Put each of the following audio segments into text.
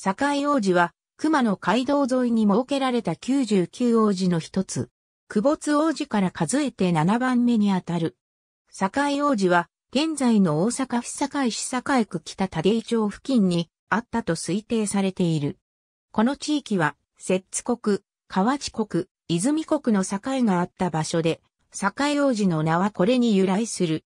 堺王子は、熊野街道沿いに設けられた99王子の一つ。久没王子から数えて7番目にあたる。堺王子は、現在の大阪府堺市堺区北竹井町付近にあったと推定されている。この地域は、摂津国、河内国、泉国の境があった場所で、堺王子の名はこれに由来する。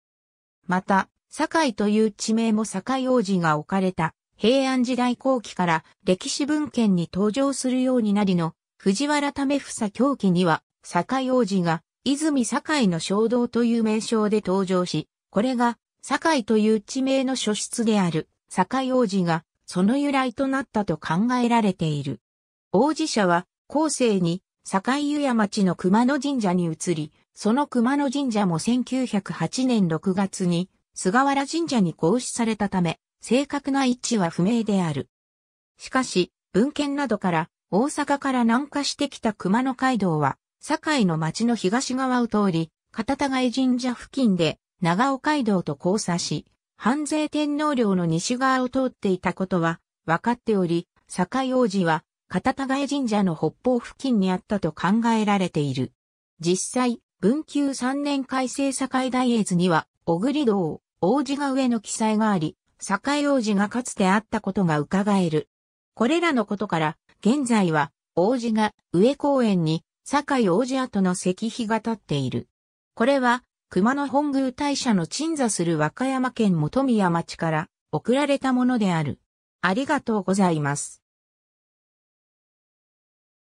また、堺という地名も堺王子が置かれた平安時代後期から歴史文献に登場するようになりの藤原為房狂気には、堺王子が泉堺の衝動という名称で登場し、これが堺という地名の書出である堺王子がその由来となったと考えられている。王子社は後世に堺湯屋町の熊野神社に移り、その熊野神社も1908年6月に菅原神社に合祀されたため、正確な位置は不明である。しかし、文献などから、大阪から南下してきた熊野街道は、堺の町の東側を通り、片田貝神社付近で、長尾街道と交差し、半税天皇陵の西側を通っていたことは、分かっており、堺王子は、片田貝神社の北方付近にあったと考えられている。実際、文久3年改正堺大絵図には、小栗堂、王子が上の記載があり、栄王子がかつてあったことが伺える。これらのことから、現在は王子が上公園に栄王子跡の石碑が立っている。これは熊野本宮大社の鎮座する和歌山県本宮町から送られたものである。ありがとうございます。